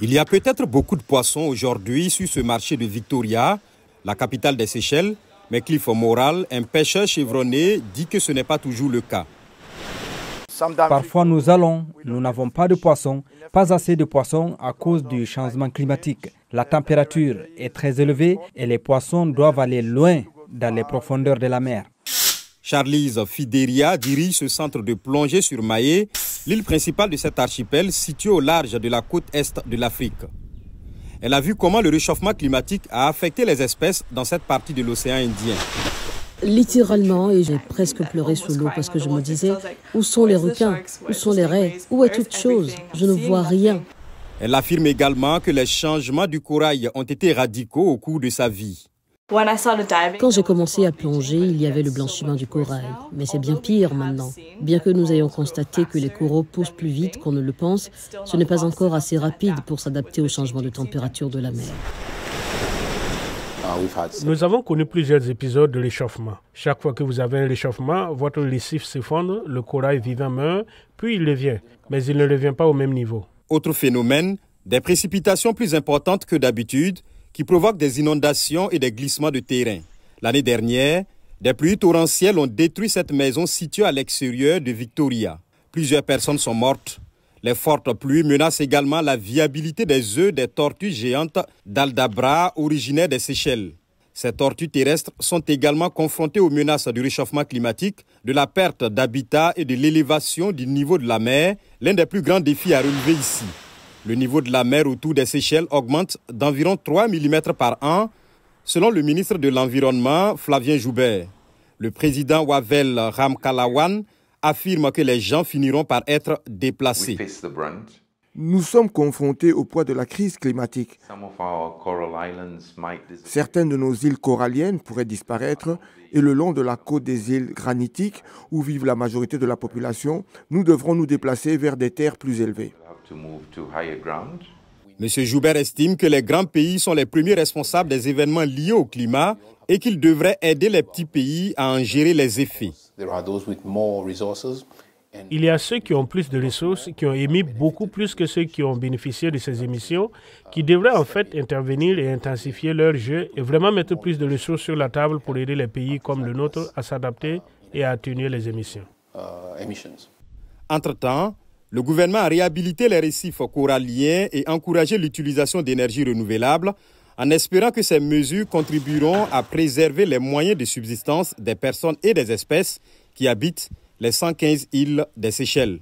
Il y a peut-être beaucoup de poissons aujourd'hui sur ce marché de Victoria, la capitale des Seychelles, mais Cliff Moral, un pêcheur chevronné, dit que ce n'est pas toujours le cas. Parfois nous allons, nous n'avons pas de poissons, pas assez de poissons à cause du changement climatique. La température est très élevée et les poissons doivent aller loin dans les profondeurs de la mer. Charlize Fideria dirige ce centre de plongée sur Maillet L'île principale de cet archipel, située au large de la côte est de l'Afrique. Elle a vu comment le réchauffement climatique a affecté les espèces dans cette partie de l'océan Indien. Littéralement, et j'ai presque pleuré sous l'eau parce que je me disais, où sont les requins Où sont les raies Où est toute chose Je ne vois rien. Elle affirme également que les changements du corail ont été radicaux au cours de sa vie. Quand j'ai commencé à plonger, il y avait le blanchiment du corail. Mais c'est bien pire maintenant. Bien que nous ayons constaté que les coraux poussent plus vite qu'on ne le pense, ce n'est pas encore assez rapide pour s'adapter au changement de température de la mer. Ah, nous avons connu plusieurs épisodes de l'échauffement. Chaque fois que vous avez un échauffement, votre lessive s'effondre, le corail vivant meurt, puis il revient. Mais il ne revient pas au même niveau. Autre phénomène, des précipitations plus importantes que d'habitude qui provoquent des inondations et des glissements de terrain. L'année dernière, des pluies torrentielles ont détruit cette maison située à l'extérieur de Victoria. Plusieurs personnes sont mortes. Les fortes pluies menacent également la viabilité des œufs des tortues géantes d'Aldabra, originaires des Seychelles. Ces tortues terrestres sont également confrontées aux menaces du réchauffement climatique, de la perte d'habitat et de l'élévation du niveau de la mer, l'un des plus grands défis à relever ici. Le niveau de la mer autour des Seychelles augmente d'environ 3 mm par an, selon le ministre de l'Environnement, Flavien Joubert. Le président Wavel Ramkalawan affirme que les gens finiront par être déplacés. Nous sommes confrontés au poids de la crise climatique. Certaines de nos îles coralliennes pourraient disparaître et le long de la côte des îles granitiques, où vivent la majorité de la population, nous devrons nous déplacer vers des terres plus élevées. Monsieur Joubert estime que les grands pays sont les premiers responsables des événements liés au climat et qu'ils devraient aider les petits pays à en gérer les effets. Il y a ceux qui ont plus de ressources, qui ont émis beaucoup plus que ceux qui ont bénéficié de ces émissions, qui devraient en fait intervenir et intensifier leur jeu et vraiment mettre plus de ressources sur la table pour aider les pays comme le nôtre à s'adapter et à atténuer les émissions. Uh, Entre-temps, le gouvernement a réhabilité les récifs coralliens et encouragé l'utilisation d'énergies renouvelables en espérant que ces mesures contribueront à préserver les moyens de subsistance des personnes et des espèces qui habitent les 115 îles des Seychelles.